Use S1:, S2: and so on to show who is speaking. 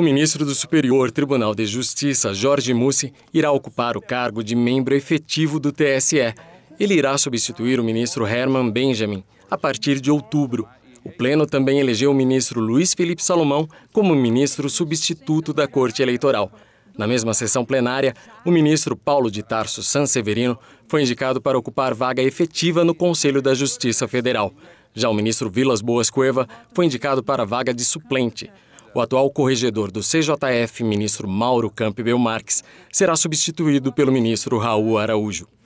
S1: O ministro do Superior Tribunal de Justiça, Jorge Mussi, irá ocupar o cargo de membro efetivo do TSE. Ele irá substituir o ministro Herman Benjamin a partir de outubro. O Pleno também elegeu o ministro Luiz Felipe Salomão como ministro substituto da Corte Eleitoral. Na mesma sessão plenária, o ministro Paulo de Tarso Sanseverino foi indicado para ocupar vaga efetiva no Conselho da Justiça Federal. Já o ministro Vilas Boas Cueva foi indicado para a vaga de suplente. O atual corregedor do CJF, ministro Mauro Campbell Marques, será substituído pelo ministro Raul Araújo.